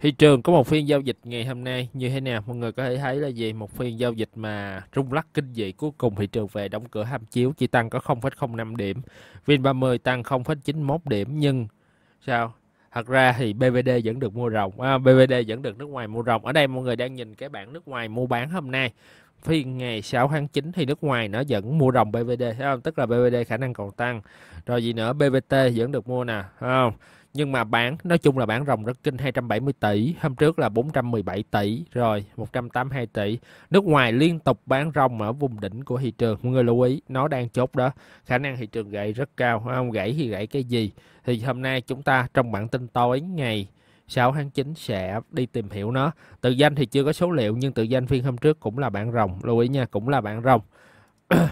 Thị trường có một phiên giao dịch ngày hôm nay như thế nào? Mọi người có thể thấy là gì? Một phiên giao dịch mà rung lắc kinh dị cuối cùng thị trường về đóng cửa ham chiếu chỉ tăng có 0,05 điểm. VN30 tăng 0,91 điểm nhưng sao? Thật ra thì BVD vẫn được mua rồng, à, BVD vẫn được nước ngoài mua rồng. Ở đây mọi người đang nhìn cái bảng nước ngoài mua bán hôm nay. Phiên ngày 6 tháng 9 thì nước ngoài nó vẫn mua rồng BVD, thấy không? Tức là BVD khả năng còn tăng. Rồi gì nữa? BVT vẫn được mua nè, thấy không? nhưng mà bán nói chung là bán rồng rất kinh 270 tỷ hôm trước là 417 tỷ rồi 182 tỷ nước ngoài liên tục bán rồng ở vùng đỉnh của thị trường mọi người lưu ý nó đang chốt đó khả năng thị trường gãy rất cao không gãy thì gãy cái gì thì hôm nay chúng ta trong bản tin tối ngày 6 tháng 9 sẽ đi tìm hiểu nó tự danh thì chưa có số liệu nhưng tự danh phiên hôm trước cũng là bạn rồng lưu ý nha cũng là bạn rồng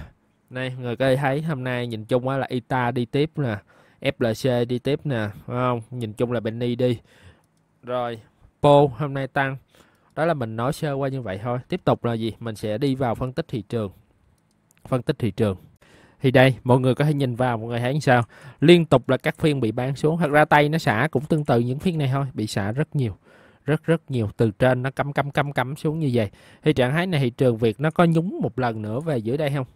này người có thể thấy hôm nay nhìn chung là ITA đi tiếp nè FLC đi tiếp nè phải không nhìn chung là Benny đi rồi Po hôm nay tăng đó là mình nói sơ qua như vậy thôi tiếp tục là gì mình sẽ đi vào phân tích thị trường phân tích thị trường thì đây mọi người có thể nhìn vào mọi người thấy sao liên tục là các phiên bị bán xuống thật ra tay nó xả cũng tương tự những phiên này thôi bị xả rất nhiều rất rất nhiều từ trên nó cắm cắm cắm cắm xuống như vậy thì trạng thái này thị trường Việt nó có nhúng một lần nữa về dưới đây không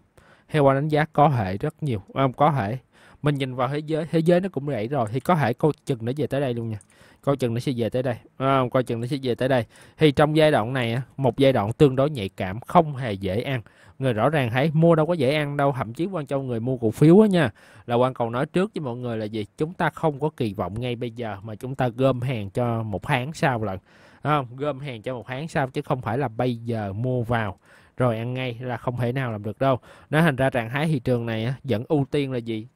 theo quan đánh giá có hệ rất nhiều không có hệ mình nhìn vào thế giới thế giới nó cũng vậy rồi thì có thể coi chừng nó về tới đây luôn nha coi chừng nó sẽ về tới đây à, coi chừng nó sẽ về tới đây thì trong giai đoạn này một giai đoạn tương đối nhạy cảm không hề dễ ăn người rõ ràng thấy mua đâu có dễ ăn đâu thậm chí quan trọng người mua cổ phiếu á nha là quan cầu nói trước với mọi người là gì chúng ta không có kỳ vọng ngay bây giờ mà chúng ta gom hàng cho một tháng sau lần không gom hàng cho một tháng sau chứ không phải là bây giờ mua vào rồi ăn ngay là không thể nào làm được đâu nó thành ra trạng thái thị trường này vẫn ưu tiên là gì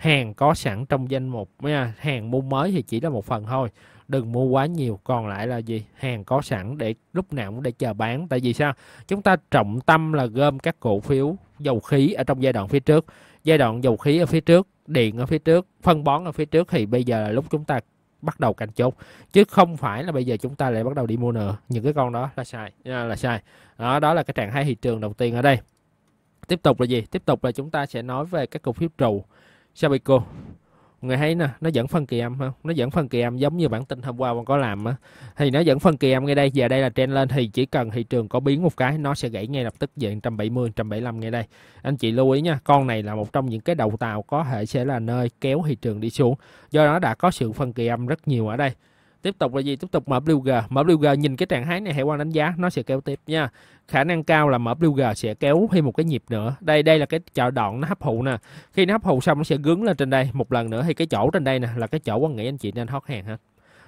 hàng có sẵn trong danh mục à, hàng mua mới thì chỉ là một phần thôi đừng mua quá nhiều còn lại là gì hàng có sẵn để lúc nào cũng để chờ bán tại vì sao chúng ta trọng tâm là gom các cổ phiếu dầu khí ở trong giai đoạn phía trước giai đoạn dầu khí ở phía trước điện ở phía trước phân bón ở phía trước thì bây giờ là lúc chúng ta bắt đầu canh chốt chứ không phải là bây giờ chúng ta lại bắt đầu đi mua nữa những cái con đó là sai là sai đó đó là cái trạng thái thị trường đầu tiên ở đây tiếp tục là gì tiếp tục là chúng ta sẽ nói về các cổ phiếu trụ Sabeco người thấy nè nó dẫn phân kỳ âm không nó dẫn phân kỳ âm giống như bản tin hôm qua còn có làm á thì nó dẫn phân kỳ âm ngay đây và đây là trend lên thì chỉ cần thị trường có biến một cái nó sẽ gãy ngay lập tức về 170 175 ngay đây anh chị lưu ý nha con này là một trong những cái đầu tàu có thể sẽ là nơi kéo thị trường đi xuống do đó đã có sự phân kỳ âm rất nhiều ở đây tiếp tục là gì tiếp tục mở blue mở blue nhìn cái trạng thái này hệ quan đánh giá nó sẽ kéo tiếp nha khả năng cao là mở blue sẽ kéo thêm một cái nhịp nữa đây đây là cái chợ đoạn nó hấp thụ nè khi nó hấp thụ xong nó sẽ gứng lên trên đây một lần nữa thì cái chỗ trên đây nè là cái chỗ quan nghĩ anh chị nên hót hàng ha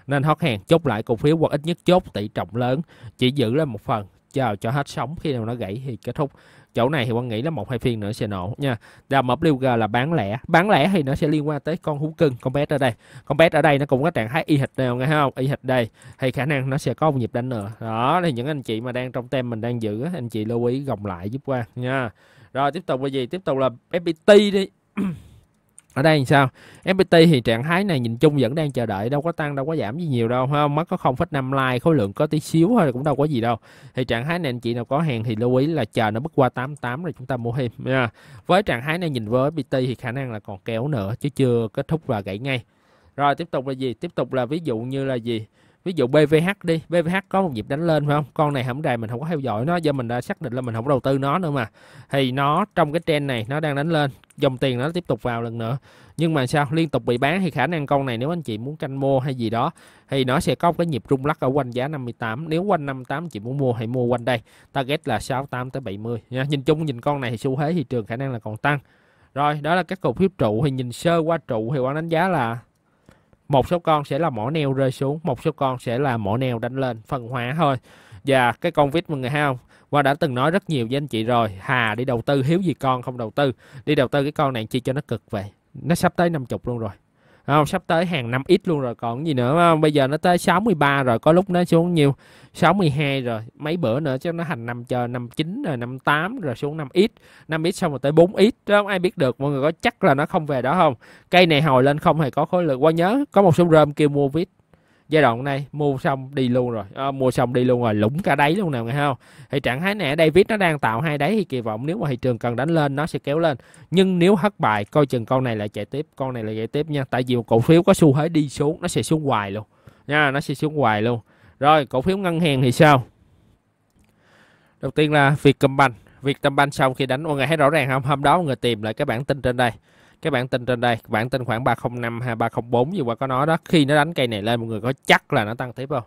nên hót hàng chốt lại cổ phiếu hoặc ít nhất chốt tỷ trọng lớn chỉ giữ lên một phần chờ cho hết sóng khi nào nó gãy thì kết thúc chỗ này thì quan nghĩ là một hai phiên nữa sẽ nổ nha và mập liêu là bán lẻ bán lẻ thì nó sẽ liên quan tới con hú cưng con bé ở đây con bé ở đây nó cũng có trạng thái y hệt nào nghe không y hệt đây thì khả năng nó sẽ có một nhịp đánh nữa đó thì những anh chị mà đang trong tem mình đang giữ anh chị lưu ý gồng lại giúp qua nha rồi tiếp tục là gì tiếp tục là fpt đi ở đây làm sao FPT thì trạng thái này nhìn chung vẫn đang chờ đợi đâu có tăng đâu có giảm gì nhiều đâu không mất có 0,5 like khối lượng có tí xíu thôi cũng đâu có gì đâu thì trạng thái này anh chị nào có hàng thì lưu ý là chờ nó bước qua 88 rồi chúng ta mua thêm nha với trạng thái này nhìn với FPT thì khả năng là còn kéo nữa chứ chưa kết thúc và gãy ngay rồi tiếp tục là gì tiếp tục là ví dụ như là gì ví dụ BVH đi BVH có một nhịp đánh lên phải không con này không đài mình không có theo dõi nó do mình đã xác định là mình không đầu tư nó nữa mà thì nó trong cái trend này nó đang đánh lên dòng tiền nó tiếp tục vào lần nữa nhưng mà sao liên tục bị bán thì khả năng con này nếu anh chị muốn canh mua hay gì đó thì nó sẽ có cái nhịp rung lắc ở quanh giá 58 nếu quanh 58 chị muốn mua hãy mua quanh đây target là 68 tới 70 nha nhìn chung nhìn con này thì xu thế thị trường khả năng là còn tăng rồi đó là các cổ phiếu trụ thì nhìn sơ qua trụ thì quan đánh giá là một số con sẽ là mỏ neo rơi xuống một số con sẽ là mỏ neo đánh lên phần hóa thôi và cái con vít mọi người thấy không qua đã từng nói rất nhiều với anh chị rồi hà đi đầu tư hiếu gì con không đầu tư đi đầu tư cái con này chi cho nó cực vậy nó sắp tới năm chục luôn rồi không sắp tới hàng năm ít luôn rồi còn gì nữa không? bây giờ nó tới 63 rồi có lúc nó xuống nhiêu 62 rồi mấy bữa nữa chứ nó thành năm chờ năm chín rồi năm tám rồi xuống năm ít năm ít xong rồi tới bốn ít đó không ai biết được mọi người có chắc là nó không về đó không cây này hồi lên không hề có khối lượng qua nhớ có một số rơm kêu mua vít giai đoạn này mua xong đi luôn rồi à, mua xong đi luôn rồi lũng cả đáy luôn nào nghe không thì trạng thái này David nó đang tạo hai đáy thì kỳ vọng nếu mà thị trường cần đánh lên nó sẽ kéo lên nhưng nếu hất bại coi chừng con này lại chạy tiếp con này lại chạy tiếp nha tại vì cổ phiếu có xu thế đi xuống nó sẽ xuống hoài luôn nha nó sẽ xuống hoài luôn rồi cổ phiếu ngân hàng thì sao đầu tiên là việt Vietcombank Vietcombank xong khi đánh mọi người thấy rõ ràng không hôm đó mọi người tìm lại cái bản tin trên đây cái bản tin trên đây bản tin khoảng 305 hay 304 gì qua có nó đó khi nó đánh cây này lên mọi người có chắc là nó tăng tiếp không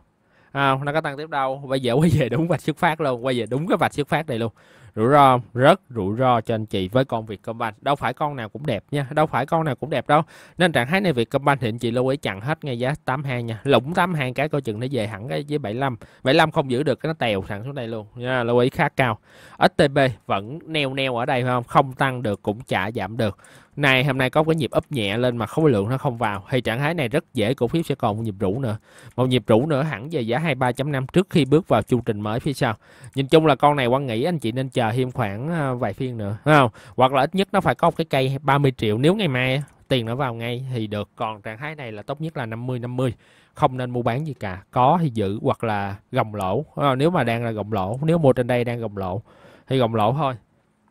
à, nó có tăng tiếp đâu bây giờ quay về đúng vạch xuất phát luôn quay về đúng cái vạch xuất phát này luôn rủi ro rất rủi ro cho anh chị với con Vietcombank đâu phải con nào cũng đẹp nha đâu phải con nào cũng đẹp đâu nên trạng thái này Vietcombank thì anh chị lưu ý chặn hết ngay giá 82 nha lũng 82 cái coi chừng nó về hẳn cái với 75 75 không giữ được cái nó tèo thẳng xuống đây luôn nha lưu ý khá cao STB vẫn neo neo ở đây phải không không tăng được cũng chả giảm được này hôm nay có cái nhịp ấp nhẹ lên mà khối lượng nó không vào thì trạng thái này rất dễ cổ phiếu sẽ còn một nhịp rũ nữa một nhịp rũ nữa hẳn về giá 23.5 trước khi bước vào chu trình mới phía sau nhìn chung là con này quan nghĩ anh chị nên chờ giờ thêm khoảng à, vài phiên nữa đúng không hoặc là ít nhất nó phải có một cái cây 30 triệu nếu ngày mai tiền nó vào ngay thì được còn trạng thái này là tốt nhất là 50 50 không nên mua bán gì cả có thì giữ hoặc là gồng lỗ ờ, nếu mà đang là gồng lỗ nếu mua trên đây đang gồng lỗ thì gồng lỗ thôi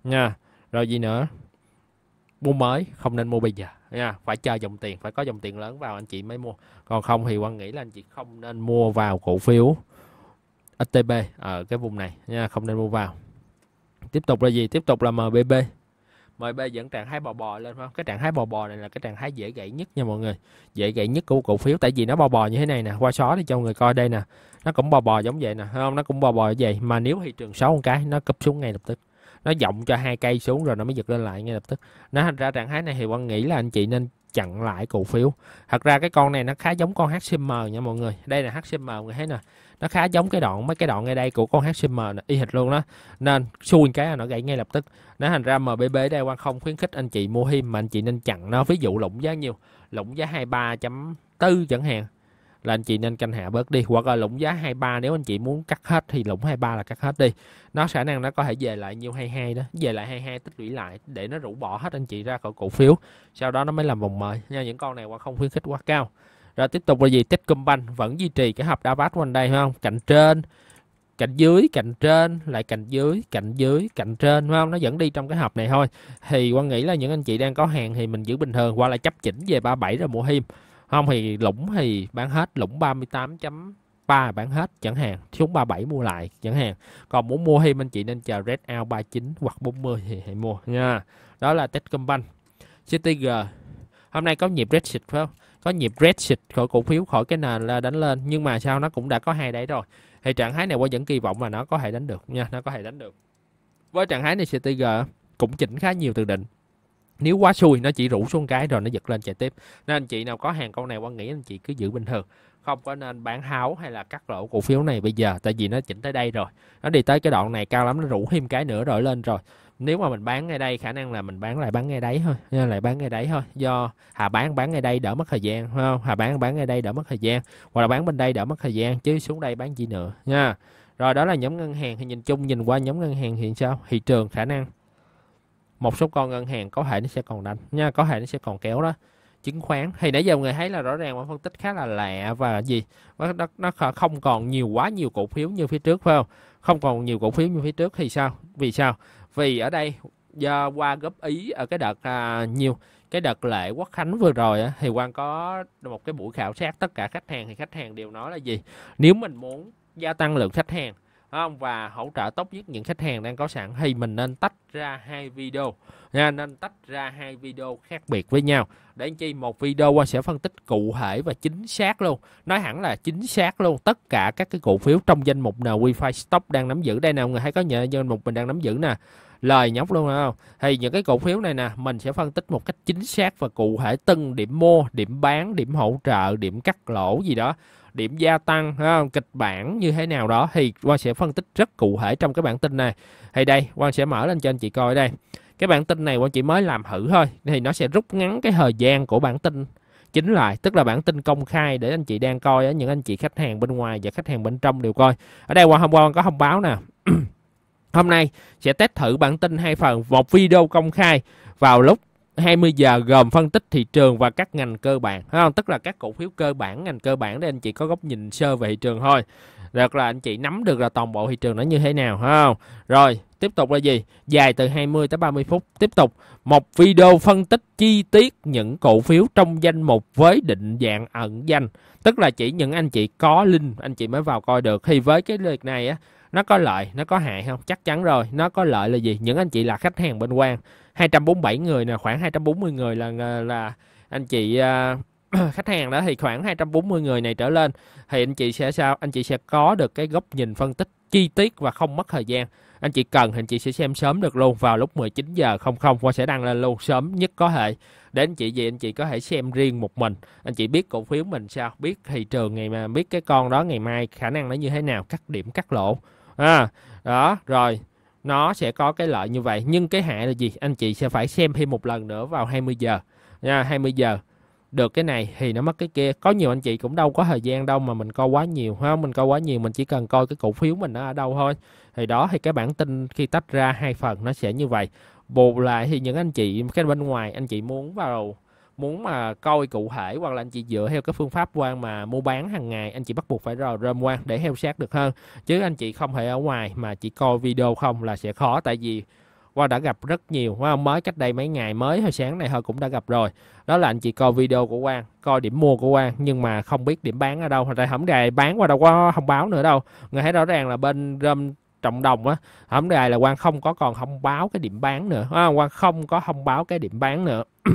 nha rồi gì nữa mua mới không nên mua bây giờ nha phải chờ dòng tiền phải có dòng tiền lớn vào anh chị mới mua còn không thì quan nghĩ là anh chị không nên mua vào cổ phiếu STB ở cái vùng này nha không nên mua vào tiếp tục là gì tiếp tục là mbb MB dẫn trạng thái bò bò lên phải không? Cái trạng thái bò bò này là cái trạng thái dễ gãy nhất nha mọi người. Dễ gãy nhất của cổ phiếu tại vì nó bò bò như thế này nè, qua xó thì cho người coi đây nè. Nó cũng bò bò giống vậy nè, không? Nó cũng bò bò như vậy mà nếu thị trường xấu một cái nó cúp xuống ngay lập tức. Nó dọng cho hai cây xuống rồi nó mới giật lên lại ngay lập tức. Nó ra trạng thái này thì Quang nghĩ là anh chị nên chặn lại cổ phiếu thật ra cái con này nó khá giống con HCM nha mọi người đây là HCM mọi người thấy nè nó khá giống cái đoạn mấy cái đoạn ngay đây của con HCM nè, y hệt luôn đó nên xui cái là nó gãy ngay lập tức nó thành ra MBB đây quan không khuyến khích anh chị mua him mà anh chị nên chặn nó ví dụ lũng giá nhiều lũng giá 23.4 chẳng hạn là anh chị nên canh hạ bớt đi hoặc là lũng giá 23 nếu anh chị muốn cắt hết thì lũng 23 là cắt hết đi nó khả năng nó có thể về lại nhiêu 22 đó về lại 22 tích lũy lại để nó rũ bỏ hết anh chị ra khỏi cổ phiếu sau đó nó mới làm vòng mời nha những con này qua không khuyến khích quá cao rồi tiếp tục là gì Techcombank vẫn duy trì cái hộp đa bát quanh đây phải không cạnh trên cạnh dưới cạnh trên lại cạnh dưới cạnh dưới cạnh trên phải không nó vẫn đi trong cái hộp này thôi thì quan nghĩ là những anh chị đang có hàng thì mình giữ bình thường hoặc là chấp chỉnh về 37 rồi mua thêm không thì lũng thì bán hết lũng 38.3 bán hết chẳng hạn xuống 37 mua lại chẳng hạn còn muốn mua thêm anh chị nên chờ red out 39 hoặc 40 thì hãy mua nha đó là Techcombank CTG hôm nay có nhịp red phải không có nhịp red khỏi cổ phiếu khỏi cái nền là đánh lên nhưng mà sao nó cũng đã có hai đáy rồi thì trạng thái này qua vẫn kỳ vọng là nó có thể đánh được nha nó có thể đánh được với trạng thái này CTG cũng chỉnh khá nhiều từ định nếu quá xui nó chỉ rủ xuống cái rồi nó giật lên chạy tiếp nên anh chị nào có hàng con này quan nghĩ anh chị cứ giữ bình thường không có nên bán háo hay là cắt lỗ cổ phiếu này bây giờ tại vì nó chỉnh tới đây rồi nó đi tới cái đoạn này cao lắm nó rủ thêm cái nữa rồi lên rồi nếu mà mình bán ngay đây khả năng là mình bán lại bán ngay đấy thôi nên ờ, lại bán ngay đấy thôi do hà bán bán ngay đây đỡ mất thời gian không hà bán bán ngay đây đỡ mất thời gian hoặc là bán bên đây đỡ mất thời gian chứ xuống đây bán gì nữa nha rồi đó là nhóm ngân hàng thì nhìn chung nhìn qua nhóm ngân hàng hiện sao thị trường khả năng một số con ngân hàng có thể nó sẽ còn đánh nha có thể nó sẽ còn kéo đó chứng khoán thì nãy giờ người thấy là rõ ràng mà phân tích khá là lạ và gì nó, nó, nó không còn nhiều quá nhiều cổ phiếu như phía trước phải không không còn nhiều cổ phiếu như phía trước thì sao vì sao vì ở đây do qua góp ý ở cái đợt à, nhiều cái đợt lễ quốc khánh vừa rồi á, thì quan có một cái buổi khảo sát tất cả khách hàng thì khách hàng đều nói là gì nếu mình muốn gia tăng lượng khách hàng không? và hỗ trợ tốt nhất những khách hàng đang có sẵn thì mình nên tách ra hai video nha nên tách ra hai video khác biệt với nhau để anh chi một video qua sẽ phân tích cụ thể và chính xác luôn nói hẳn là chính xác luôn tất cả các cái cổ phiếu trong danh mục nào Wi-Fi stock đang nắm giữ đây nào người hay có nhờ danh mục mình đang nắm giữ nè lời nhóc luôn không thì những cái cổ phiếu này nè mình sẽ phân tích một cách chính xác và cụ thể từng điểm mua điểm bán điểm hỗ trợ điểm cắt lỗ gì đó điểm gia tăng ha, kịch bản như thế nào đó thì Quang sẽ phân tích rất cụ thể trong cái bản tin này thì đây Quang sẽ mở lên cho anh chị coi đây cái bản tin này Quang chỉ mới làm thử thôi thì nó sẽ rút ngắn cái thời gian của bản tin chính lại tức là bản tin công khai để anh chị đang coi những anh chị khách hàng bên ngoài và khách hàng bên trong đều coi ở đây Quang hôm qua có thông báo nè hôm nay sẽ test thử bản tin hai phần một video công khai vào lúc 20 giờ gồm phân tích thị trường và các ngành cơ bản không? tức là các cổ phiếu cơ bản ngành cơ bản để anh chị có góc nhìn sơ về thị trường thôi được là anh chị nắm được là toàn bộ thị trường nó như thế nào không rồi tiếp tục là gì dài từ 20 tới 30 phút tiếp tục một video phân tích chi tiết những cổ phiếu trong danh mục với định dạng ẩn danh tức là chỉ những anh chị có link anh chị mới vào coi được thì với cái lượt này á nó có lợi nó có hại không chắc chắn rồi nó có lợi là gì những anh chị là khách hàng bên quan 247 người nè khoảng 240 người là là anh chị à, khách hàng đó thì khoảng 240 người này trở lên thì anh chị sẽ sao anh chị sẽ có được cái góc nhìn phân tích chi tiết và không mất thời gian anh chị cần thì anh chị sẽ xem sớm được luôn vào lúc 19 giờ 00 qua sẽ đăng lên luôn sớm nhất có thể để anh chị gì anh chị có thể xem riêng một mình anh chị biết cổ phiếu mình sao biết thị trường ngày mà biết cái con đó ngày mai khả năng nó như thế nào cắt điểm cắt lỗ à, đó rồi nó sẽ có cái lợi như vậy nhưng cái hại là gì anh chị sẽ phải xem thêm một lần nữa vào 20 giờ nha 20 giờ được cái này thì nó mất cái kia có nhiều anh chị cũng đâu có thời gian đâu mà mình coi quá nhiều ha mình coi quá nhiều mình chỉ cần coi cái cổ phiếu mình nó ở đâu thôi thì đó thì cái bản tin khi tách ra hai phần nó sẽ như vậy bù lại thì những anh chị cái bên ngoài anh chị muốn vào muốn mà coi cụ thể hoặc là anh chị dựa theo cái phương pháp quan mà mua bán hàng ngày anh chị bắt buộc phải vào rơm quan để theo sát được hơn chứ anh chị không thể ở ngoài mà chỉ coi video không là sẽ khó tại vì qua đã gặp rất nhiều wow, mới cách đây mấy ngày mới hồi sáng này thôi cũng đã gặp rồi đó là anh chị coi video của quan coi điểm mua của quan nhưng mà không biết điểm bán ở đâu tại không đề bán qua đâu có không báo nữa đâu người thấy rõ ràng là bên rơm trọng đồng á không đề là quan không có còn không báo cái điểm bán nữa quan à, không có không báo cái điểm bán nữa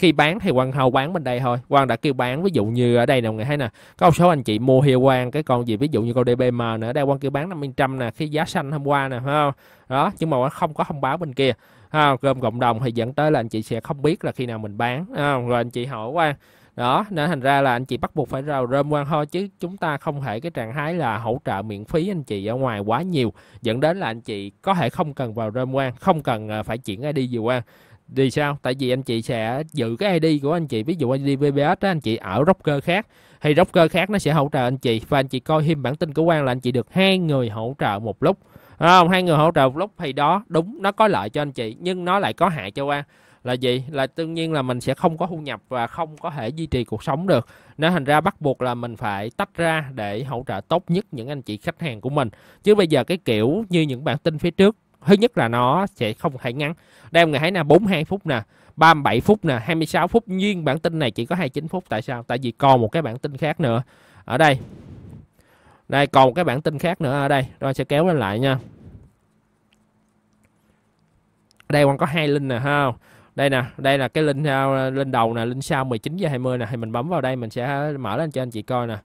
khi bán thì quang hao bán bên đây thôi quang đã kêu bán ví dụ như ở đây nè người thấy nè có một số anh chị mua hiệu quang cái con gì ví dụ như con dbm nữa đây quang kêu bán 500 nè khi giá xanh hôm qua nè ha đó nhưng mà không có thông báo bên kia ha, gom cộng đồng thì dẫn tới là anh chị sẽ không biết là khi nào mình bán ha, rồi anh chị hỏi quang đó nên thành ra là anh chị bắt buộc phải rào rơm quan ho chứ chúng ta không thể cái trạng thái là hỗ trợ miễn phí anh chị ở ngoài quá nhiều dẫn đến là anh chị có thể không cần vào rơm quan không cần ờ, phải chuyển ID gì quan vì sao tại vì anh chị sẽ giữ cái id của anh chị ví dụ id vbs đó anh chị ở rocker khác thì rocker khác nó sẽ hỗ trợ anh chị và anh chị coi thêm bản tin của quan là anh chị được hai người hỗ trợ một lúc đúng hai người hỗ trợ một lúc thì đó đúng nó có lợi cho anh chị nhưng nó lại có hại cho quan là gì là đương nhiên là mình sẽ không có thu nhập và không có thể duy trì cuộc sống được nên thành ra bắt buộc là mình phải tách ra để hỗ trợ tốt nhất những anh chị khách hàng của mình chứ bây giờ cái kiểu như những bản tin phía trước thứ nhất là nó sẽ không thể ngắn đây mọi người thấy nè 42 phút nè 37 phút nè 26 phút nhưng bản tin này chỉ có 29 phút tại sao tại vì còn một cái bản tin khác nữa ở đây đây còn một cái bản tin khác nữa ở đây rồi sẽ kéo lên lại nha đây còn có hai link nè ha đây nè đây là cái link uh, lên đầu nè link sau 19 giờ 20 nè thì mình bấm vào đây mình sẽ mở lên cho anh chị coi nè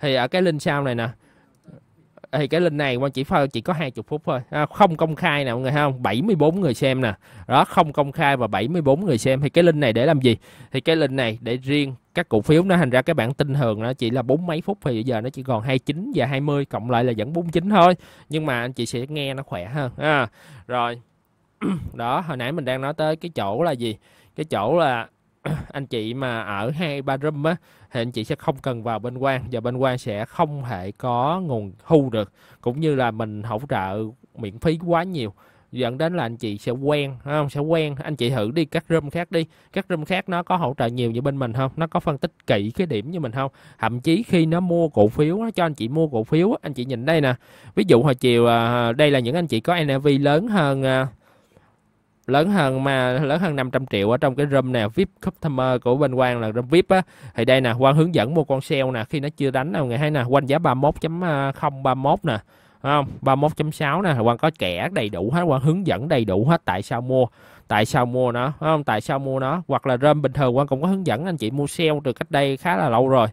thì ở cái link sau này nè thì cái link này quan chỉ phơi chỉ có 20 phút thôi à, không công khai nè mọi người không 74 người xem nè đó không công khai và 74 người xem thì cái link này để làm gì thì cái link này để riêng các cổ phiếu nó thành ra cái bản tin thường nó chỉ là bốn mấy phút thì giờ nó chỉ còn 29 và 20 cộng lại là vẫn 49 thôi nhưng mà anh chị sẽ nghe nó khỏe hơn à, rồi đó hồi nãy mình đang nói tới cái chỗ là gì cái chỗ là anh chị mà ở hai ba room á thì anh chị sẽ không cần vào bên quan và bên quan sẽ không thể có nguồn thu được cũng như là mình hỗ trợ miễn phí quá nhiều dẫn đến là anh chị sẽ quen không sẽ quen anh chị thử đi các room khác đi các room khác nó có hỗ trợ nhiều như bên mình không nó có phân tích kỹ cái điểm như mình không thậm chí khi nó mua cổ phiếu nó cho anh chị mua cổ phiếu anh chị nhìn đây nè ví dụ hồi chiều à, đây là những anh chị có NAV lớn hơn à, lớn hơn mà lớn hơn 500 triệu ở trong cái room nào VIP customer của bên Quang là room VIP á thì đây nè Quang hướng dẫn mua con sale nè khi nó chưa đánh nào ngày hay nè quanh giá 31.031 nè không 31.6 nè Quang có kẻ đầy đủ hết Quang hướng dẫn đầy đủ hết tại sao mua tại sao mua nó không tại sao mua nó hoặc là room bình thường Quang cũng có hướng dẫn anh chị mua sale từ cách đây khá là lâu rồi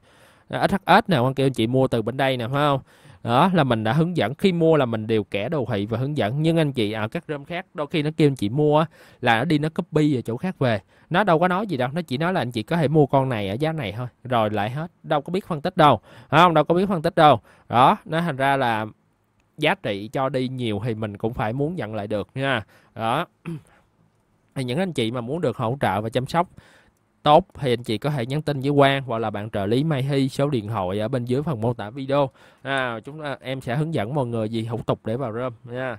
ít SHS nè Quang kêu anh chị mua từ bên đây nè phải không đó là mình đã hướng dẫn khi mua là mình đều kẻ đồ thị và hướng dẫn nhưng anh chị ở à, các room khác đôi khi nó kêu anh chị mua là nó đi nó copy ở chỗ khác về nó đâu có nói gì đâu nó chỉ nói là anh chị có thể mua con này ở giá này thôi rồi lại hết đâu có biết phân tích đâu không đâu có biết phân tích đâu đó nó thành ra là giá trị cho đi nhiều thì mình cũng phải muốn nhận lại được nha đó thì những anh chị mà muốn được hỗ trợ và chăm sóc tốt thì anh chị có thể nhắn tin với Quang hoặc là bạn trợ lý Mai Hy số điện thoại ở bên dưới phần mô tả video à, chúng ta, em sẽ hướng dẫn mọi người gì thủ tục để vào room nha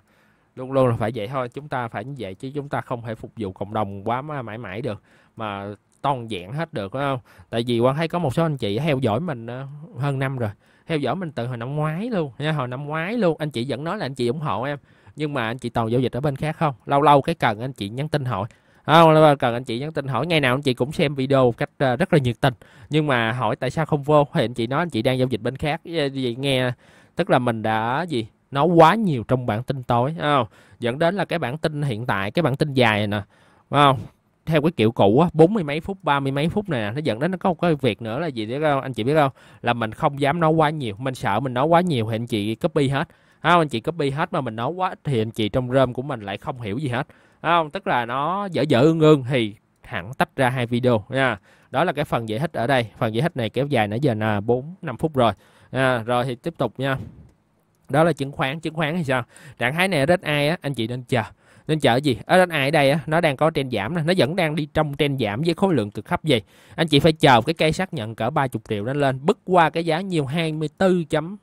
luôn luôn là phải vậy thôi chúng ta phải như vậy chứ chúng ta không thể phục vụ cộng đồng quá mãi mãi được mà toàn dạng hết được phải không tại vì Quang thấy có một số anh chị theo dõi mình ờ, hơn năm rồi theo dõi mình từ hồi năm ngoái luôn nha hồi năm ngoái luôn anh chị vẫn nói là anh chị ủng hộ em nhưng mà anh chị toàn giao dịch ở bên khác không lâu lâu cái cần anh chị nhắn tin hỏi à, cần anh chị nhắn tin hỏi ngày nào anh chị cũng xem video một cách à, rất là nhiệt tình nhưng mà hỏi tại sao không vô thì anh chị nói anh chị đang giao dịch bên khác vậy nghe tức là mình đã gì nó quá nhiều trong bản tin tối không? dẫn đến là cái bản tin hiện tại cái bản tin dài này nè không theo cái kiểu cũ á bốn mươi mấy phút ba mươi mấy phút này nó dẫn đến nó có một cái việc nữa là gì biết không anh chị biết không là mình không dám nói quá nhiều mình sợ mình nói quá nhiều thì anh chị copy hết không anh chị copy hết mà mình nói quá thì anh chị trong rơm của mình lại không hiểu gì hết không tức là nó dở dở ương ương thì hẳn tách ra hai video nha đó là cái phần giải thích ở đây phần giải thích này kéo dài nãy giờ là bốn năm phút rồi à, rồi thì tiếp tục nha đó là chứng khoán chứng khoán thì sao trạng thái này ai á anh chị nên chờ nên chờ gì ở RSI ở đây á, nó đang có trên giảm này. nó vẫn đang đi trong trên giảm với khối lượng cực thấp gì anh chị phải chờ cái cây xác nhận cỡ 30 triệu nó lên bứt qua cái giá nhiều 24 chấm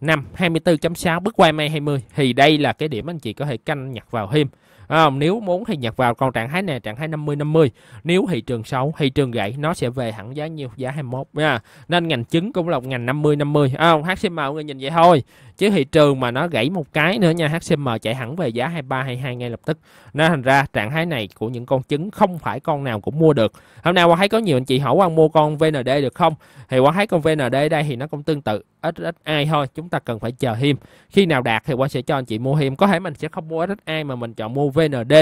5 24.6 bứt qua MA20 thì đây là cái điểm anh chị có thể canh nhặt vào thêm à, nếu muốn thì nhặt vào còn trạng thái này trạng thái 50 50 nếu thị trường xấu thị trường gãy nó sẽ về hẳn giá nhiêu giá 21 nha nên ngành trứng cũng là một ngành 50 50 à, không HCM mọi người nhìn vậy thôi chứ thị trường mà nó gãy một cái nữa nha HCM chạy hẳn về giá 23 22 ngay lập tức nên thành ra trạng thái này của những con trứng không phải con nào cũng mua được hôm nay qua thấy có nhiều anh chị hỏi qua mua con VND được không thì qua thấy con VND đây thì nó cũng tương tự ít thôi chúng ta cần phải chờ thêm khi nào đạt thì qua sẽ cho anh chị mua thêm có thể mình sẽ không mua ít mà mình chọn mua VND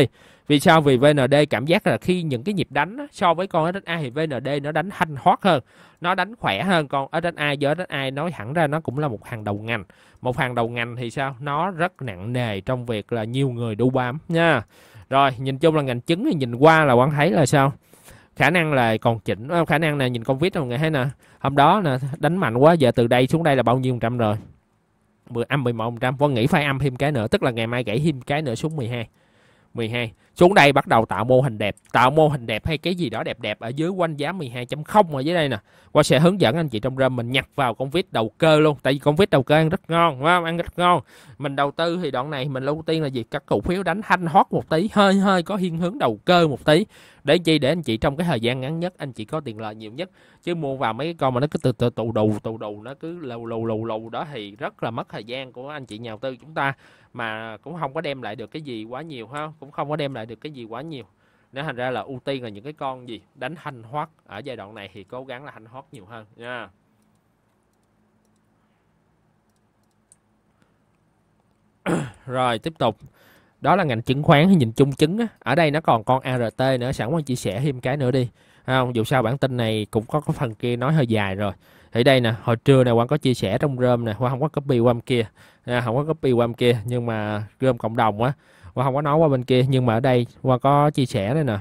vì sao? Vì VND cảm giác là khi những cái nhịp đánh so với con SSA thì VND nó đánh thanh thoát hơn, nó đánh khỏe hơn con SSA do SSA nói hẳn ra nó cũng là một hàng đầu ngành. Một hàng đầu ngành thì sao? Nó rất nặng nề trong việc là nhiều người đu bám nha. Rồi, nhìn chung là ngành chứng thì nhìn qua là quan thấy là sao? khả năng là còn chỉnh ờ, khả năng là nhìn con vít rồi nghe thấy nè hôm đó nè đánh mạnh quá giờ từ đây xuống đây là bao nhiêu phần trăm rồi 10 âm 11 phần trăm Vân nghĩ phải âm thêm cái nữa tức là ngày mai gãy thêm cái nữa xuống 12 12. Xuống đây bắt đầu tạo mô hình đẹp. Tạo mô hình đẹp hay cái gì đó đẹp đẹp ở dưới quanh giá 12.0 ở dưới đây nè. Qua sẽ hướng dẫn anh chị trong rơm mình nhặt vào con vít đầu cơ luôn. Tại vì con vít đầu cơ ăn rất ngon, không? Ăn rất ngon. Mình đầu tư thì đoạn này mình đầu tiên là gì? Các cổ phiếu đánh thanh hót một tí, hơi hơi có hiên hướng đầu cơ một tí. Để chi để anh chị trong cái thời gian ngắn nhất anh chị có tiền lợi nhiều nhất. Chứ mua vào mấy cái con mà nó cứ từ từ tù đù tù đù nó cứ lù lù lù lù đó thì rất là mất thời gian của anh chị nhà đầu tư chúng ta mà cũng không có đem lại được cái gì quá nhiều ha cũng không có đem lại được cái gì quá nhiều nếu thành ra là ưu tiên là những cái con gì đánh thanh hoát ở giai đoạn này thì cố gắng là thanh hoát nhiều hơn nha rồi tiếp tục đó là ngành chứng khoán thì nhìn chung chứng á. ở đây nó còn con ART nữa sẵn quan chia sẻ thêm cái nữa đi không dù sao bản tin này cũng có cái phần kia nói hơi dài rồi thì đây nè hồi trưa này quan có chia sẻ trong rơm nè quan không có copy qua kia à, không có copy qua bên kia nhưng mà gom cộng đồng á và không có nói qua bên kia nhưng mà ở đây qua có chia sẻ đây nè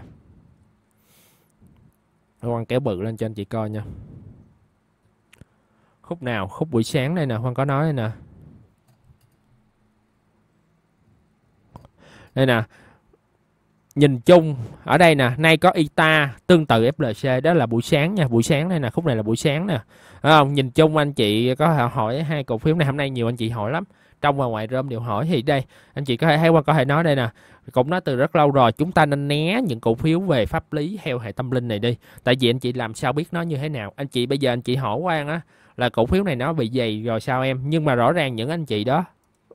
Hoan kéo bự lên cho anh chị coi nha khúc nào khúc buổi sáng đây nè Hoan có nói đây nè đây nè nhìn chung ở đây nè nay có ITA tương tự FLC đó là buổi sáng nha buổi sáng đây nè khúc này là buổi sáng nè không nhìn chung anh chị có hỏi hai cổ phiếu này hôm nay nhiều anh chị hỏi lắm trong và ngoài rơm đều hỏi thì đây anh chị có thể thấy qua có thể nói đây nè cũng nói từ rất lâu rồi chúng ta nên né những cổ phiếu về pháp lý theo hệ tâm linh này đi tại vì anh chị làm sao biết nó như thế nào anh chị bây giờ anh chị hỏi quan á là cổ phiếu này nó bị dày rồi sao em nhưng mà rõ ràng những anh chị đó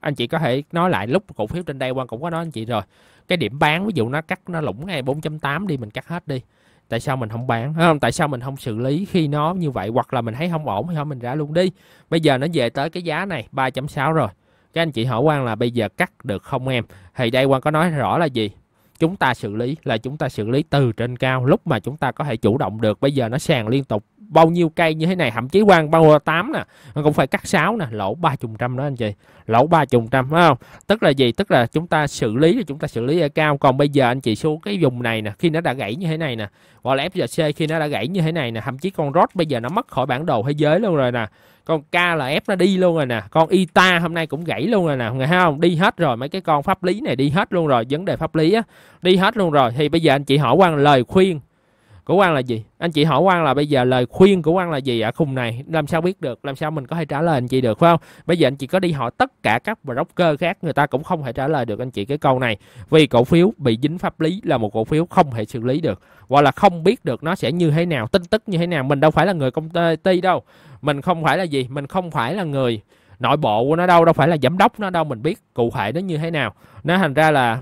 anh chị có thể nói lại lúc cổ phiếu trên đây quan cũng có nói anh chị rồi cái điểm bán ví dụ nó cắt nó lủng ngay 4.8 đi mình cắt hết đi tại sao mình không bán không tại sao mình không xử lý khi nó như vậy hoặc là mình thấy không ổn thì không mình ra luôn đi bây giờ nó về tới cái giá này 3.6 rồi các anh chị hỏi quan là bây giờ cắt được không em thì đây quan có nói rõ là gì chúng ta xử lý là chúng ta xử lý từ trên cao lúc mà chúng ta có thể chủ động được bây giờ nó sàn liên tục bao nhiêu cây như thế này thậm chí quan bao 8 nè cũng phải cắt 6 nè lỗ ba chục trăm đó anh chị lỗ ba chục trăm phải không tức là gì tức là chúng ta xử lý thì chúng ta xử lý ở cao còn bây giờ anh chị xuống cái vùng này nè khi nó đã gãy như thế này nè gọi là FGC khi nó đã gãy như thế này nè thậm chí con rót bây giờ nó mất khỏi bản đồ thế giới luôn rồi nè con KLF nó đi luôn rồi nè con ITA hôm nay cũng gãy luôn rồi nè nghe không đi hết rồi mấy cái con pháp lý này đi hết luôn rồi vấn đề pháp lý á đi hết luôn rồi thì bây giờ anh chị hỏi quan lời khuyên của quan là gì anh chị hỏi quan là bây giờ lời khuyên của quan là gì ở khung này làm sao biết được làm sao mình có thể trả lời anh chị được phải không bây giờ anh chị có đi hỏi tất cả các broker khác người ta cũng không thể trả lời được anh chị cái câu này vì cổ phiếu bị dính pháp lý là một cổ phiếu không thể xử lý được hoặc là không biết được nó sẽ như thế nào tin tức như thế nào mình đâu phải là người công ty đâu mình không phải là gì mình không phải là người nội bộ của nó đâu đâu phải là giám đốc nó đâu mình biết cụ thể nó như thế nào nó thành ra là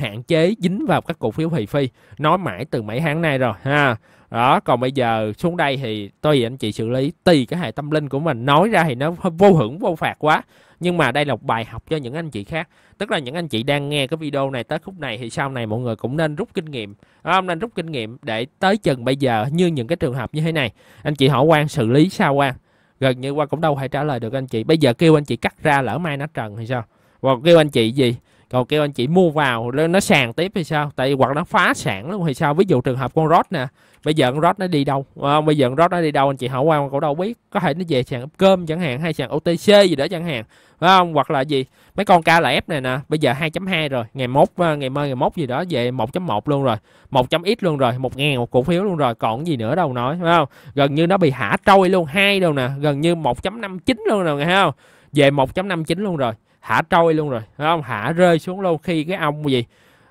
hạn chế dính vào các cổ phiếu thị phi nói mãi từ mấy tháng nay rồi ha đó còn bây giờ xuống đây thì tôi và anh chị xử lý tùy cái hệ tâm linh của mình nói ra thì nó vô hưởng vô phạt quá nhưng mà đây là một bài học cho những anh chị khác tức là những anh chị đang nghe cái video này tới khúc này thì sau này mọi người cũng nên rút kinh nghiệm không nên rút kinh nghiệm để tới chừng bây giờ như những cái trường hợp như thế này anh chị hỏi quan xử lý sao quan gần như qua cũng đâu phải trả lời được anh chị bây giờ kêu anh chị cắt ra lỡ mai nó trần thì sao hoặc kêu anh chị gì còn kêu anh chị mua vào lên nó sàn tiếp hay sao tại hoặc nó phá sản luôn hay sao ví dụ trường hợp con rod nè bây giờ con rod nó đi đâu à, bây giờ con rod nó đi đâu anh chị hỏi qua cũng đâu biết có thể nó về sàn cơm chẳng hạn hay sàn otc gì đó chẳng hạn phải không hoặc là gì mấy con klf này nè bây giờ 2.2 rồi ngày mốt ờ, ngày mai ngày mốt gì đó về 1.1 luôn rồi 1.x luôn rồi 1.000 một cổ phiếu luôn rồi còn gì nữa đâu nói phải không gần như nó bị hạ trôi luôn hai đâu nè gần như 1.59 luôn rồi nghe không về 1.59 luôn rồi hạ trôi luôn rồi phải không hả rơi xuống luôn khi cái ông gì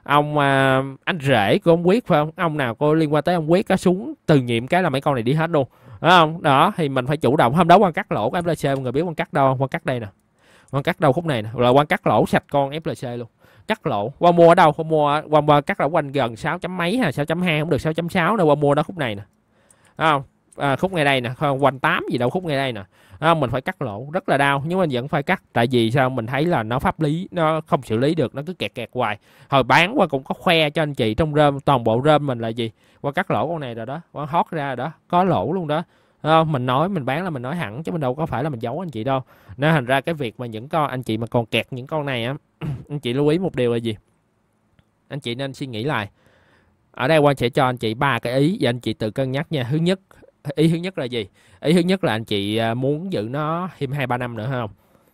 ông à, anh rể của ông quyết phải không ông nào có liên quan tới ông quyết cá xuống từ nhiệm cái là mấy con này đi hết luôn phải không đó thì mình phải chủ động hôm đó quan cắt lỗ của flc mọi người biết quan cắt đâu không? quan cắt đây nè quan cắt đâu khúc này nè là quan cắt lỗ sạch con flc luôn cắt lỗ qua mua ở đâu không mua qua, qua cắt lỗ quanh gần 6 chấm mấy hay sáu chấm hai không được 6 chấm sáu đâu qua mua đó khúc này nè đúng không à, khúc ngay đây nè quanh 8 gì đâu khúc ngay đây nè à, mình phải cắt lỗ rất là đau nhưng mình vẫn phải cắt tại vì sao mình thấy là nó pháp lý nó không xử lý được nó cứ kẹt kẹt hoài hồi bán qua cũng có khoe cho anh chị trong rơm toàn bộ rơm mình là gì qua cắt lỗ con này rồi đó qua hót ra rồi đó có lỗ luôn đó không? mình nói mình bán là mình nói hẳn chứ mình đâu có phải là mình giấu anh chị đâu nên thành ra cái việc mà những con anh chị mà còn kẹt những con này á anh chị lưu ý một điều là gì anh chị nên suy nghĩ lại ở đây quan sẽ cho anh chị ba cái ý và anh chị tự cân nhắc nha thứ nhất ý thứ nhất là gì ý thứ nhất là anh chị à, muốn giữ nó thêm hai ba năm nữa không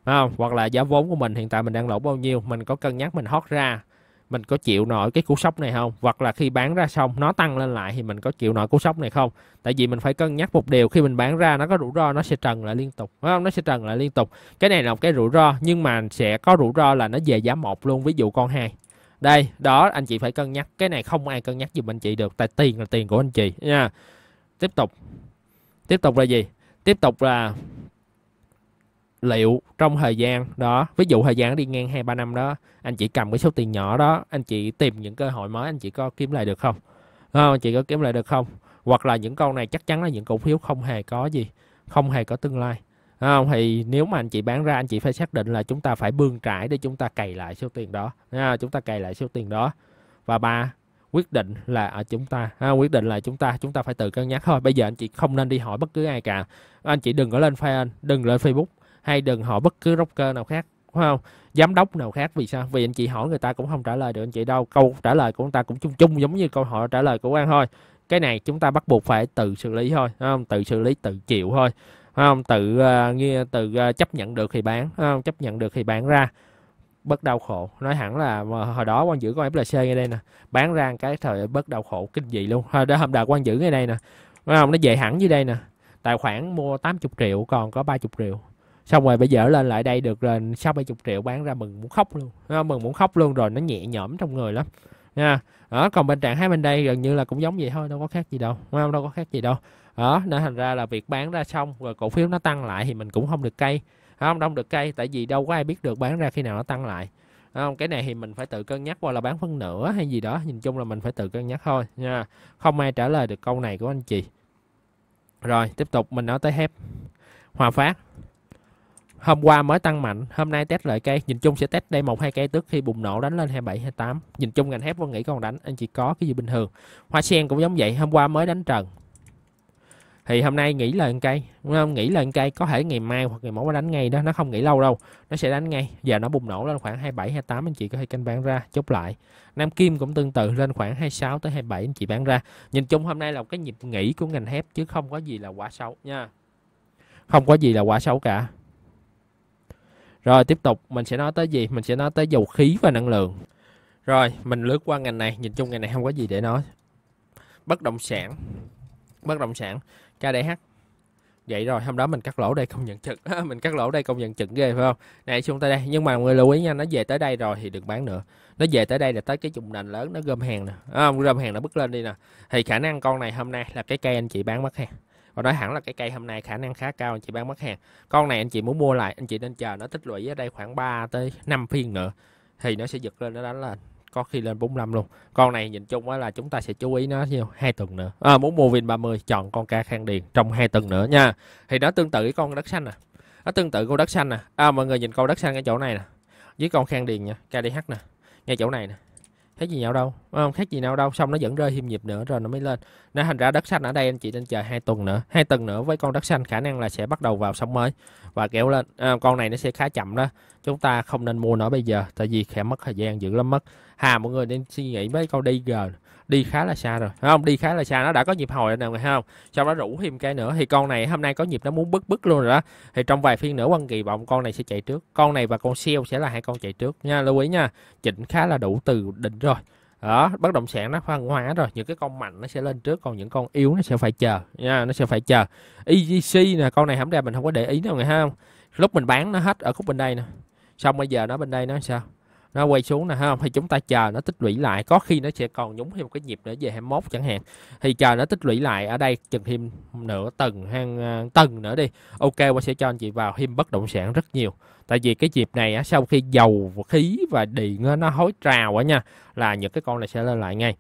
không hoặc là giá vốn của mình hiện tại mình đang lỗ bao nhiêu mình có cân nhắc mình hót ra mình có chịu nổi cái cú sốc này không hoặc là khi bán ra xong nó tăng lên lại thì mình có chịu nổi cú sốc này không tại vì mình phải cân nhắc một điều khi mình bán ra nó có rủi ro nó sẽ trần lại liên tục phải không nó sẽ trần lại liên tục cái này là một cái rủi ro nhưng mà sẽ có rủi ro là nó về giá một luôn ví dụ con hai đây đó anh chị phải cân nhắc cái này không ai cân nhắc giùm anh chị được tại tiền là tiền của anh chị nha tiếp tục tiếp tục là gì tiếp tục là liệu trong thời gian đó ví dụ thời gian đi ngang hai ba năm đó anh chị cầm cái số tiền nhỏ đó anh chị tìm những cơ hội mới anh chị có kiếm lại được không à, anh chị có kiếm lại được không hoặc là những con này chắc chắn là những cổ phiếu không hề có gì không hề có tương lai không thì nếu mà anh chị bán ra anh chị phải xác định là chúng ta phải bươn trải để chúng ta cày lại số tiền đó chúng ta cày lại số tiền đó và ba quyết định là ở chúng ta ha, quyết định là chúng ta chúng ta phải tự cân nhắc thôi bây giờ anh chị không nên đi hỏi bất cứ ai cả anh chị đừng có lên fan đừng lên facebook hay đừng hỏi bất cứ rocker nào khác phải không giám đốc nào khác vì sao vì anh chị hỏi người ta cũng không trả lời được anh chị đâu câu trả lời của người ta cũng chung chung giống như câu hỏi trả lời của quan thôi cái này chúng ta bắt buộc phải tự xử lý thôi không tự xử lý tự chịu thôi không tự à, nghe tự à, chấp nhận được thì bán không chấp nhận được thì bán ra bất đau khổ nói hẳn là hồi đó quan giữ con flc ngay đây nè bán ra cái thời bất đau khổ kinh dị luôn hồi đó hôm đà quan giữ ngay đây nè phải không nó về hẳn dưới đây nè tài khoản mua 80 triệu còn có 30 triệu xong rồi bây giờ lên lại đây được rồi sáu bảy chục triệu bán ra mừng muốn khóc luôn nó mừng muốn khóc luôn rồi nó nhẹ nhõm trong người lắm nha đó còn bên trạng hai bên đây gần như là cũng giống vậy thôi đâu có khác gì đâu không đâu có khác gì đâu đó nên thành ra là việc bán ra xong rồi cổ phiếu nó tăng lại thì mình cũng không được cây không đông được cây tại vì đâu có ai biết được bán ra khi nào nó tăng lại không cái này thì mình phải tự cân nhắc qua là bán phân nửa hay gì đó nhìn chung là mình phải tự cân nhắc thôi nha không ai trả lời được câu này của anh chị rồi tiếp tục mình nói tới hép hòa phát hôm qua mới tăng mạnh hôm nay test lại cây nhìn chung sẽ test đây một hai cây trước khi bùng nổ đánh lên 27 28 nhìn chung ngành thép vẫn nghĩ còn đánh anh chị có cái gì bình thường hoa sen cũng giống vậy hôm qua mới đánh trần thì hôm nay nghỉ là cây đúng không nghỉ là cây có thể ngày mai hoặc ngày mốt nó đánh ngay đó nó không nghỉ lâu đâu nó sẽ đánh ngay giờ nó bùng nổ lên khoảng 27 28 anh chị có thể canh bán ra chốt lại Nam Kim cũng tương tự lên khoảng 26 tới 27 anh chị bán ra nhìn chung hôm nay là một cái nhịp nghỉ của ngành thép chứ không có gì là quá xấu nha không có gì là quá xấu cả rồi tiếp tục mình sẽ nói tới gì mình sẽ nói tới dầu khí và năng lượng rồi mình lướt qua ngành này nhìn chung ngành này không có gì để nói bất động sản bất động sản KDH vậy rồi hôm đó mình cắt lỗ đây không nhận chực mình cắt lỗ đây không nhận chực ghê phải không này xuống tới đây nhưng mà người lưu ý nha nó về tới đây rồi thì đừng bán nữa nó về tới đây là tới cái vùng nền lớn nó gom hàng nè à, gom hàng nó bứt lên đi nè thì khả năng con này hôm nay là cái cây anh chị bán mất hàng và nói hẳn là cái cây hôm nay khả năng khá cao anh chị bán mất hàng con này anh chị muốn mua lại anh chị nên chờ nó tích lũy ở đây khoảng 3 tới 5 phiên nữa thì nó sẽ giật lên nó đánh lên có khi lên 45 luôn con này nhìn chung á là chúng ta sẽ chú ý nó nhiều hai tuần nữa à, muốn mua vin 30 chọn con ca khang điền trong hai tuần nữa nha thì nó tương tự với con đất xanh nè à. nó tương tự con đất xanh nè à. à. mọi người nhìn con đất xanh ở chỗ này nè với con khang điền nha KDH nè ngay chỗ này nè khác gì nhau đâu không khác gì nhau đâu xong nó vẫn rơi hiêm nhịp nữa rồi nó mới lên nên hình ra đất xanh ở đây anh chị nên chờ hai tuần nữa hai tuần nữa với con đất xanh khả năng là sẽ bắt đầu vào sóng mới và kéo lên à, con này nó sẽ khá chậm đó chúng ta không nên mua nó bây giờ tại vì sẽ mất thời gian dữ lắm mất hà mọi người nên suy nghĩ với câu đi gờ đi khá là xa rồi phải không đi khá là xa nó đã có nhịp hồi rồi nè không sau đó rủ thêm cái nữa thì con này hôm nay có nhịp nó muốn bứt bứt luôn rồi đó thì trong vài phiên nữa quan kỳ vọng con này sẽ chạy trước con này và con siêu sẽ là hai con chạy trước nha lưu ý nha chỉnh khá là đủ từ đỉnh rồi đó bất động sản nó phân hóa rồi những cái con mạnh nó sẽ lên trước còn những con yếu nó sẽ phải chờ nha nó sẽ phải chờ EGC nè con này hẳn ra mình không có để ý đâu nghe không lúc mình bán nó hết ở khúc bên đây nè xong bây giờ nó bên đây nó sao nó quay xuống nè ha thì chúng ta chờ nó tích lũy lại có khi nó sẽ còn nhúng thêm một cái nhịp nữa về 21 chẳng hạn thì chờ nó tích lũy lại ở đây chừng thêm nửa tầng hàng tầng nữa đi ok qua sẽ cho anh chị vào thêm bất động sản rất nhiều tại vì cái dịp này á, sau khi dầu khí và điện nó hối trào á nha là những cái con này sẽ lên lại ngay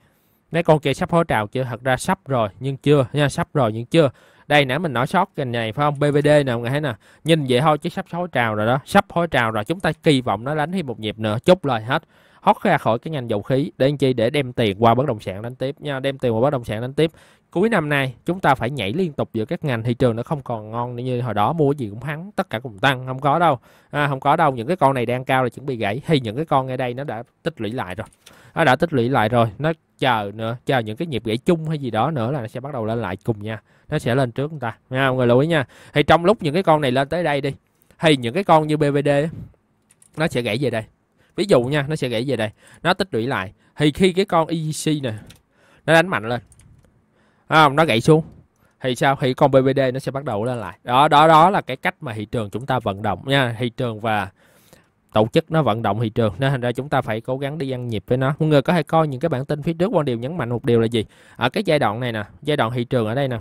mấy con kia sắp hối trào chưa thật ra sắp rồi nhưng chưa nha sắp rồi nhưng chưa đây nãy mình nói sót cái này phải không BVD nè mọi người thấy nè nhìn vậy thôi chứ sắp hối trào rồi đó sắp hối trào rồi chúng ta kỳ vọng nó đánh thêm một nhịp nữa chốt lời hết hót ra khỏi cái ngành dầu khí để anh chi để đem tiền qua bất động sản đánh tiếp nha đem tiền qua bất động sản đánh tiếp cuối năm nay chúng ta phải nhảy liên tục giữa các ngành thị trường nó không còn ngon như hồi đó mua gì cũng thắng tất cả cùng tăng không có đâu à, không có đâu những cái con này đang cao là chuẩn bị gãy thì những cái con ngay đây nó đã tích lũy lại rồi nó đã tích lũy lại rồi nó chờ nữa chờ những cái nhịp gãy chung hay gì đó nữa là nó sẽ bắt đầu lên lại cùng nha nó sẽ lên trước chúng ta nha mọi người lưu ý nha thì trong lúc những cái con này lên tới đây đi thì những cái con như bvd nó sẽ gãy về đây ví dụ nha nó sẽ gãy về đây nó tích lũy lại thì khi cái con EC nè nó đánh mạnh lên à, nó gãy xuống thì sao thì con BBD nó sẽ bắt đầu lên lại đó đó đó là cái cách mà thị trường chúng ta vận động nha thị trường và tổ chức nó vận động thị trường nên thành ra chúng ta phải cố gắng đi ăn nhịp với nó mọi người có thể coi những cái bản tin phía trước quan điều nhấn mạnh một điều là gì ở cái giai đoạn này nè giai đoạn thị trường ở đây nè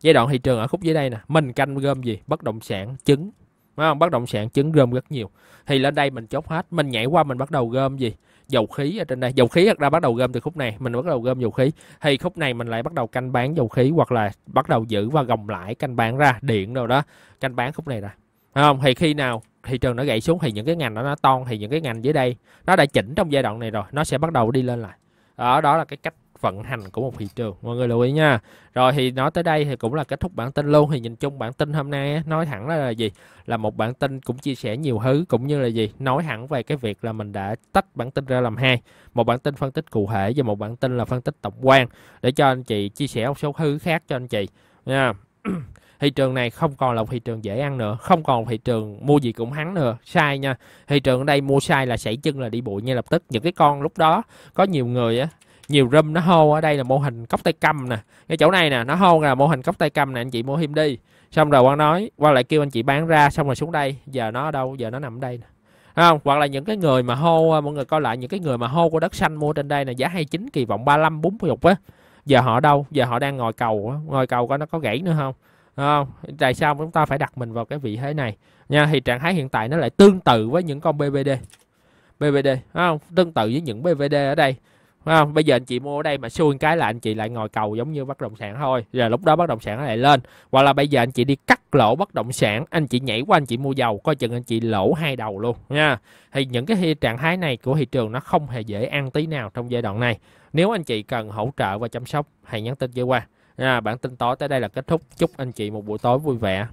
giai đoạn thị trường ở khúc dưới đây nè mình canh gom gì bất động sản chứng Đúng không? Bất động sản trứng gom rất nhiều. Thì lên đây mình chốt hết, mình nhảy qua mình bắt đầu gom gì? Dầu khí ở trên đây. Dầu khí thật ra bắt đầu gom từ khúc này, mình bắt đầu gom dầu khí. Thì khúc này mình lại bắt đầu canh bán dầu khí hoặc là bắt đầu giữ và gồng lại canh bán ra điện đâu đó, canh bán khúc này ra. Đúng không? Thì khi nào thị trường nó gãy xuống thì những cái ngành đó nó to thì những cái ngành dưới đây nó đã chỉnh trong giai đoạn này rồi, nó sẽ bắt đầu đi lên lại. Đó đó là cái cách vận hành của một thị trường mọi người lưu ý nha rồi thì nói tới đây thì cũng là kết thúc bản tin luôn thì nhìn chung bản tin hôm nay nói thẳng là gì là một bản tin cũng chia sẻ nhiều thứ cũng như là gì nói hẳn về cái việc là mình đã tách bản tin ra làm hai một bản tin phân tích cụ thể và một bản tin là phân tích tổng quan để cho anh chị chia sẻ một số thứ khác cho anh chị nha thị trường này không còn là một thị trường dễ ăn nữa không còn thị trường mua gì cũng hắn nữa sai nha thị trường ở đây mua sai là sảy chân là đi bụi ngay lập tức những cái con lúc đó có nhiều người á nhiều room nó hô ở đây là mô hình cốc tay cầm nè cái chỗ này nè nó hô là mô hình cốc tay cầm nè anh chị mua thêm đi xong rồi quan nói quan lại kêu anh chị bán ra xong rồi xuống đây giờ nó ở đâu giờ nó nằm ở đây nè không hoặc là những cái người mà hô à, mọi người coi lại những cái người mà hô của đất xanh mua trên đây là giá 29 kỳ vọng 35 40 á giờ họ đâu giờ họ đang ngồi cầu ngồi cầu coi nó có gãy nữa không không tại sao chúng ta phải đặt mình vào cái vị thế này nha thì trạng thái hiện tại nó lại tương tự với những con BBD BBD không tương tự với những BBD ở đây phải không? Bây giờ anh chị mua ở đây mà xui cái là anh chị lại ngồi cầu giống như bất động sản thôi. Rồi lúc đó bất động sản nó lại lên. Hoặc là bây giờ anh chị đi cắt lỗ bất động sản, anh chị nhảy qua anh chị mua dầu, coi chừng anh chị lỗ hai đầu luôn nha. Thì những cái trạng thái này của thị trường nó không hề dễ ăn tí nào trong giai đoạn này. Nếu anh chị cần hỗ trợ và chăm sóc, hãy nhắn tin với qua. À, bản tin tối tới đây là kết thúc. Chúc anh chị một buổi tối vui vẻ.